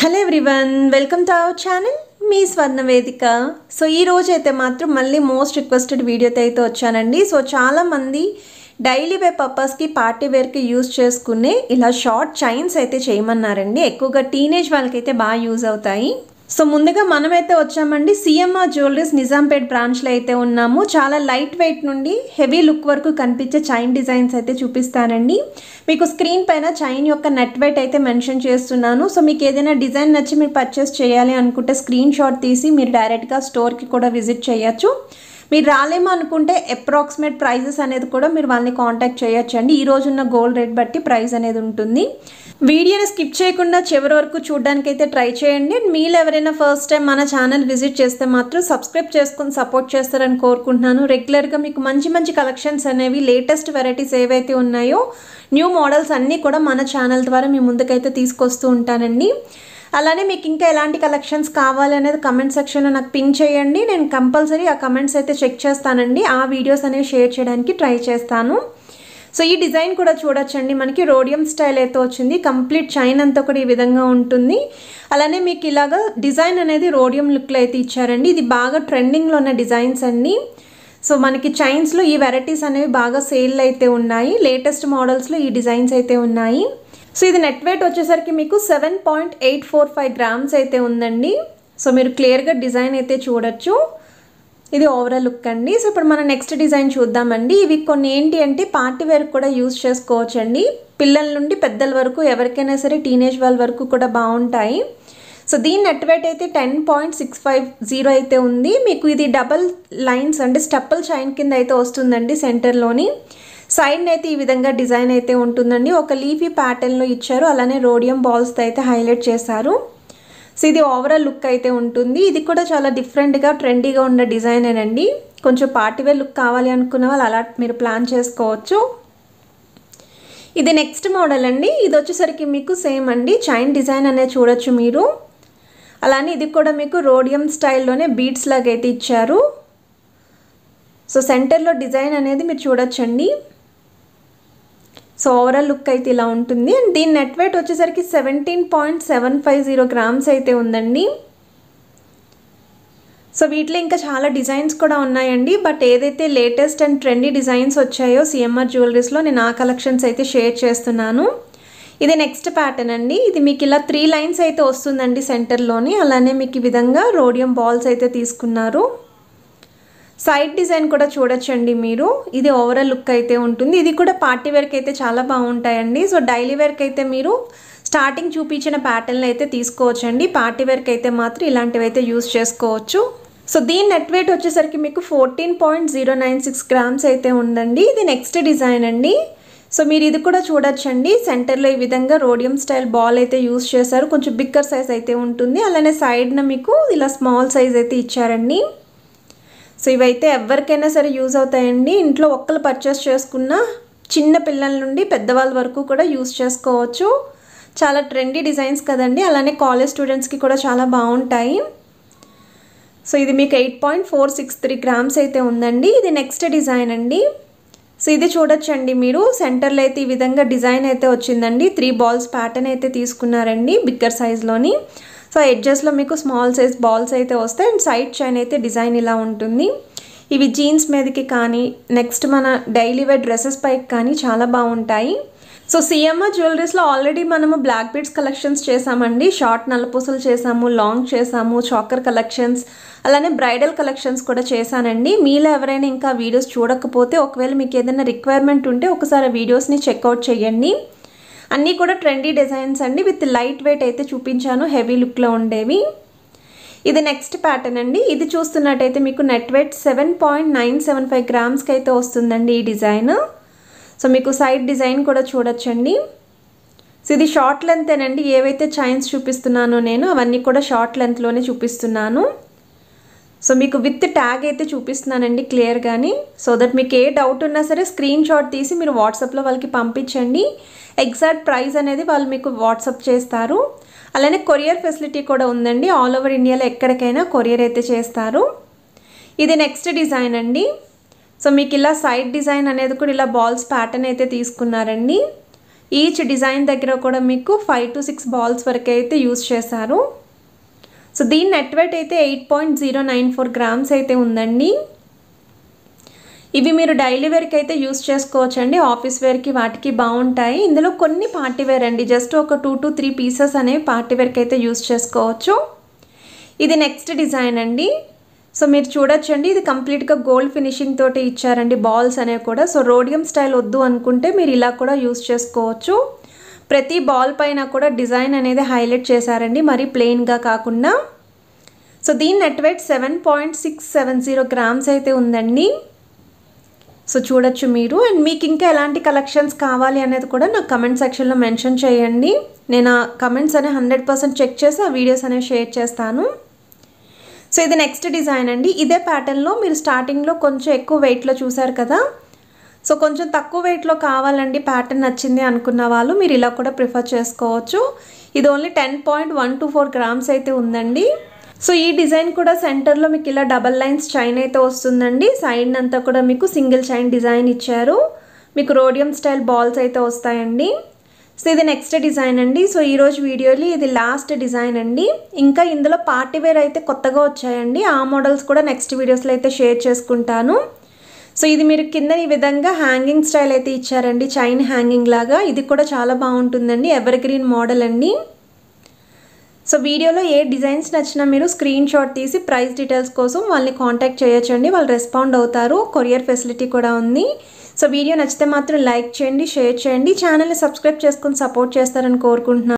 hello everyone welcome to our channel మీ Swarnavedika so ఈ రోజు అయితే మాత్రం మళ్ళీ మోస్ట్ రిక్వెస్టెడ్ వీడియోతో అయితే వచ్చానండి సో చాలామంది డైలీ వేర్ పర్పస్కి పార్టీ వేర్కి యూజ్ చేసుకునే ఇలా షార్ట్ చైన్స్ అయితే చేయమన్నారండి ఎక్కువగా టీనేజ్ వాళ్ళకైతే బాగా యూజ్ అవుతాయి సో ముందుగా మనమైతే వచ్చామండి సీఎంఆర్ జ్యువెలరీస్ నిజాంపేట్ బ్రాంచ్లో అయితే ఉన్నాము చాలా లైట్ వెయిట్ నుండి హెవీ లుక్ వరకు కనిపించే చైన్ డిజైన్స్ అయితే చూపిస్తానండి మీకు స్క్రీన్ పైన చైన్ యొక్క నెట్ వెయిట్ అయితే మెన్షన్ చేస్తున్నాను సో మీకు ఏదైనా డిజైన్ నచ్చి మీరు పర్చేస్ చేయాలి అనుకుంటే స్క్రీన్ షాట్ తీసి మీరు డైరెక్ట్గా స్టోర్కి కూడా విజిట్ చేయొచ్చు మీరు రాలేమో అనుకుంటే అప్రాక్సిమేట్ ప్రైజెస్ అనేది కూడా మీరు వాళ్ళని కాంటాక్ట్ చేయొచ్చండి ఈ రోజున్న గోల్డ్ రేట్ బట్టి ప్రైస్ అనేది ఉంటుంది వీడియోని స్కిప్ చేయకుండా చివరి వరకు చూడడానికి అయితే ట్రై చేయండి మీరు ఎవరైనా ఫస్ట్ టైం మన ఛానల్ విజిట్ చేస్తే మాత్రం సబ్స్క్రైబ్ చేసుకుని సపోర్ట్ చేస్తారని కోరుకుంటున్నాను రెగ్యులర్గా మీకు మంచి మంచి కలెక్షన్స్ అనేవి లేటెస్ట్ వెరైటీస్ ఏవైతే ఉన్నాయో న్యూ మోడల్స్ అన్నీ కూడా మన ఛానల్ ద్వారా మీ ముందుకైతే తీసుకొస్తూ ఉంటానండి అలానే మీకు ఇంకా ఎలాంటి కలెక్షన్స్ కావాలి అనేది కమెంట్ సెక్షన్లో నాకు పిన్ చేయండి నేను కంపల్సరీ ఆ కమెంట్స్ అయితే చెక్ చేస్తానండి ఆ వీడియోస్ అనేవి షేర్ చేయడానికి ట్రై చేస్తాను సో ఈ డిజైన్ కూడా చూడొచ్చండి మనకి రోడియం స్టైల్ అయితే వచ్చింది కంప్లీట్ చైన్ అంతా కూడా ఈ విధంగా ఉంటుంది అలానే మీకు ఇలాగ డిజైన్ అనేది రోడియం లుక్లో అయితే ఇచ్చారండి ఇది బాగా ట్రెండింగ్లో ఉన్న డిజైన్స్ అండి సో మనకి చైన్స్లో ఈ వెరైటీస్ అనేవి బాగా సేల్ అయితే ఉన్నాయి లేటెస్ట్ మోడల్స్లో ఈ డిజైన్స్ అయితే ఉన్నాయి సో ఇది నెట్ వెయిట్ వచ్చేసరికి మీకు seven point eight four five grams అయితే ఉందండి సో మీరు క్లియర్గా డిజైన్ అయితే చూడొచ్చు ఇది ఓవరాల్ లుక్ అండి సో ఇప్పుడు మనం నెక్స్ట్ డిజైన్ చూద్దామండి ఇవి కొన్ని ఏంటి అంటే పార్టీ వేర్ కూడా యూజ్ చేసుకోవచ్చండి పిల్లల నుండి పెద్దల వరకు ఎవరికైనా సరే టీనేజ్ వాళ్ళ వరకు కూడా బాగుంటాయి సో దీని నెట్ వెయిట్ అయితే ten point six five zero అయితే ఉంది మీకు ఇది డబల్ లైన్స్ అంటే స్టెప్పల్ చైన్ కింద అయితే వస్తుందండి సెంటర్లోని సైడ్ అయితే ఈ విధంగా డిజైన్ అయితే ఉంటుందండి ఒక లీఫీ ప్యాటర్న్లో ఇచ్చారు అలానే రోడియం బాల్స్తో అయితే హైలైట్ చేశారు సో ఇది ఓవరాల్ లుక్ అయితే ఉంటుంది ఇది కూడా చాలా డిఫరెంట్గా ట్రెండీగా ఉన్న డిజైనేనండి కొంచెం పార్టీవేర్ లుక్ కావాలి అనుకున్న వాళ్ళు అలా మీరు ప్లాన్ చేసుకోవచ్చు ఇది నెక్స్ట్ మోడల్ అండి ఇది వచ్చేసరికి మీకు సేమ్ అండి చైన్ డిజైన్ అనేది చూడొచ్చు మీరు అలానే ఇది కూడా మీకు రోడియం స్టైల్లోనే బీడ్స్ లాగైతే ఇచ్చారు సో సెంటర్లో డిజైన్ అనేది మీరు చూడొచ్చండి సో ఓవరాల్ లుక్ అయితే ఇలా ఉంటుంది అండ్ దీని నెట్ వెయిట్ వచ్చేసరికి seventeen point seven five zero grams అయితే ఉందండి సో వీటిలో ఇంకా చాలా డిజైన్స్ కూడా ఉన్నాయండి బట్ ఏదైతే లేటెస్ట్ అండ్ ట్రెండీ డిజైన్స్ వచ్చాయో సిఎంఆర్ జ్యువెలరీస్లో నేను ఆ కలెక్షన్స్ అయితే షేర్ చేస్తున్నాను ఇది నెక్స్ట్ ప్యాటర్న్ అండి ఇది మీకు ఇలా త్రీ లైన్స్ అయితే వస్తుందండి సెంటర్లోని అలానే మీకు ఈ విధంగా రోడియం బాల్స్ అయితే తీసుకున్నారు సైడ్ డిజైన్ కూడా చూడొచ్చండి మీరు ఇది ఓవరాల్ లుక్ అయితే ఉంటుంది ఇది కూడా పార్టీ వేర్కి అయితే చాలా బాగుంటాయండి సో డైలీ వేర్కి అయితే మీరు స్టార్టింగ్ చూపించిన ప్యాటర్న్ అయితే తీసుకోవచ్చండి పార్టీ వేర్కి అయితే మాత్రం ఇలాంటివి అయితే యూస్ చేసుకోవచ్చు సో దీని నెట్ వెయిట్ వచ్చేసరికి మీకు fourteen point zero nine six grams అయితే ఉందండి ఇది నెక్స్ట్ డిజైన్ అండి సో మీరు ఇది కూడా చూడొచ్చండి సెంటర్లో ఈ విధంగా రోడియం స్టైల్ బాల్ అయితే యూస్ చేశారు కొంచెం బిక్కర్ సైజ్ అయితే ఉంటుంది అలానే సైడ్న మీకు ఇలా స్మాల్ సైజ్ అయితే ఇచ్చారండి సో ఇవైతే ఎవరికైనా సరే యూజ్ అవుతాయండి ఇంట్లో ఒక్కరు పర్చేస్ చేసుకున్న చిన్న పిల్లల నుండి పెద్దవాళ్ళ వరకు కూడా యూజ్ చేసుకోవచ్చు చాలా ట్రెండీ డిజైన్స్ కదండి అలానే కాలేజ్ స్టూడెంట్స్కి కూడా చాలా బాగుంటాయి సో ఇది మీకు eight point four six three grams అయితే ఉందండి ఇది నెక్స్ట్ డిజైన్ అండి సో ఇది చూడొచ్చండి మీరు సెంటర్లో అయితే ఈ విధంగా డిజైన్ అయితే వచ్చిందండి త్రీ బాల్స్ ప్యాటర్న్ అయితే తీసుకున్నారండి బిగ్గర్ సైజ్లోని సో ఎడ్జెస్లో మీకు స్మాల్ సైజ్ బాల్స్ అయితే వస్తాయి అండ్ సైడ్ చైన్ అయితే డిజైన్ ఇలా ఉంటుంది ఇవి జీన్స్ మీదకి కానీ నెక్స్ట్ మన డైలీ వేర్ డ్రెస్సెస్ పైకి కానీ చాలా బాగుంటాయి సో సిఎంఆర్ జ్యువెలరీస్లో ఆల్రెడీ మనము బ్లాక్ బీడ్స్ కలెక్షన్స్ చేసామండి షార్ట్ నలపూసలు చేసాము లాంగ్ చేసాము చాకర్ కలెక్షన్స్ అలానే బ్రైడల్ కలెక్షన్స్ కూడా చేశానండి మీలో ఎవరైనా ఇంకా వీడియోస్ చూడకపోతే ఒకవేళ మీకు ఏదైనా రిక్వైర్మెంట్ ఉంటే ఒకసారి వీడియోస్ని చెక్అవుట్ చేయండి అన్నీ కూడా ట్రెండీ డిజైన్స్ అండి విత్ లైట్ వెయిట్ అయితే చూపించాను హెవీ లుక్లో ఉండేవి ఇది నెక్స్ట్ ప్యాటర్న్ అండి ఇది చూస్తున్నట్టయితే మీకు net weight seven point nine seven five గ్రామ్స్కి అయితే వస్తుందండి ఈ డిజైన్ సో మీకు సైడ్ డిజైన్ కూడా చూడొచ్చండి సో ఇది షార్ట్ లెంతేనండి ఏవైతే చైన్స్ చూపిస్తున్నానో నేను అవన్నీ కూడా షార్ట్ లెంత్లోనే చూపిస్తున్నాను సో మీకు విత్ ట్యాగ్ అయితే చూపిస్తున్నానండి క్లియర్ కానీ సో దట్ మీకు ఏ డౌట్ ఉన్నా సరే స్క్రీన్ షాట్ తీసి మీరు వాట్సాప్లో వాళ్ళకి పంపించండి ఎగ్జాక్ట్ ప్రైస్ అనేది వాళ్ళు మీకు వాట్సాప్ చేస్తారు అలానే కొరియర్ ఫెసిలిటీ కూడా ఉందండి ఆల్ ఓవర్ ఇండియాలో ఎక్కడికైనా కొరియర్ అయితే చేస్తారు ఇది నెక్స్ట్ డిజైన్ అండి సో మీకు ఇలా సైడ్ డిజైన్ అనేది కూడా ఇలా బాల్స్ ప్యాటర్న్ అయితే తీసుకున్నారండి ఈచ్ డిజైన్ దగ్గర కూడా మీకు ఫైవ్ టు సిక్స్ బాల్స్ వరకు అయితే యూజ్ చేశారు సో దీని నెట్ అయితే eight point zero nine four grams అయితే ఉందండి ఇవి మీరు డైలీ వేర్కి అయితే యూస్ చేసుకోవచ్చండి ఆఫీస్ వేర్కి వాటికి బాగుంటాయి ఇందులో కొన్ని పార్టీ వేర్ అండి జస్ట్ ఒక టూ టు త్రీ పీసెస్ అనేవి పార్టీ వేర్కి అయితే యూస్ చేసుకోవచ్చు ఇది నెక్స్ట్ డిజైన్ అండి సో మీరు చూడొచ్చండి ఇది కంప్లీట్గా గోల్డ్ ఫినిషింగ్ తోటి ఇచ్చారండి బాల్స్ అనేవి కూడా సో రోడియం స్టైల్ వద్దు అనుకుంటే మీరు ఇలా కూడా యూస్ చేసుకోవచ్చు ప్రతి బాల్ పైన కూడా డిజైన్ అనేది హైలైట్ చేశారండి మరి ప్లెయిన్గా కాకుండా సో దీని net weight seven point six seven zero grams అయితే ఉందండి సో చూడొచ్చు మీరు అండ్ మీకు ఇంకా ఎలాంటి కలెక్షన్స్ కావాలి అనేది కూడా నాకు కమెంట్ సెక్షన్లో మెన్షన్ చేయండి నేను ఆ కమెంట్స్ అనే హండ్రెడ్ పర్సెంట్ చెక్ చేసి ఆ వీడియోస్ అనేవి షేర్ చేస్తాను సో ఇది నెక్స్ట్ డిజైన్ అండి ఇదే ప్యాటర్న్లో మీరు స్టార్టింగ్లో కొంచెం ఎక్కువ వెయిట్లో చూసారు కదా సో కొంచెం తక్కువ వెయిట్లో కావాలండి ప్యాటర్న్ నచ్చింది అనుకున్న వాళ్ళు మీరు ఇలా కూడా ప్రిఫర్ చేసుకోవచ్చు ఇది only ten point one two four grams అయితే ఉందండి సో ఈ డిజైన్ కూడా సెంటర్లో మీకు ఇలా డబల్ లైన్స్ చైన్ అయితే వస్తుందండి సైడ్ అంతా కూడా మీకు సింగిల్ చైన్ డిజైన్ ఇచ్చారు మీకు రోడియం స్టైల్ బాల్స్ అయితే వస్తాయండి సో ఇది నెక్స్ట్ డిజైన్ అండి సో ఈరోజు వీడియోలో ఇది లాస్ట్ డిజైన్ అండి ఇంకా ఇందులో పార్టీవేర్ అయితే కొత్తగా వచ్చాయండి ఆ మోడల్స్ కూడా నెక్స్ట్ వీడియోస్లో అయితే షేర్ చేసుకుంటాను సో ఇది మీరు కింద ఈ విధంగా హ్యాంగింగ్ స్టైల్ అయితే ఇచ్చారండి చైన్ హ్యాంగింగ్ లాగా ఇది కూడా చాలా బాగుంటుందండి ఎవర్ గ్రీన్ మోడల్ అండి సో వీడియోలో ఏ డిజైన్స్ నచ్చినా మీరు స్క్రీన్ షాట్ తీసి ప్రైస్ డీటెయిల్స్ కోసం వాళ్ళని కాంటాక్ట్ చేయొచ్చండి వాళ్ళు రెస్పాండ్ అవుతారు కొరియర్ ఫెసిలిటీ కూడా ఉంది సో వీడియో నచ్చితే మాత్రం లైక్ చేయండి షేర్ చేయండి ఛానల్ని సబ్స్క్రైబ్ చేసుకుని సపోర్ట్ చేస్తారని కోరుకుంటున్నాను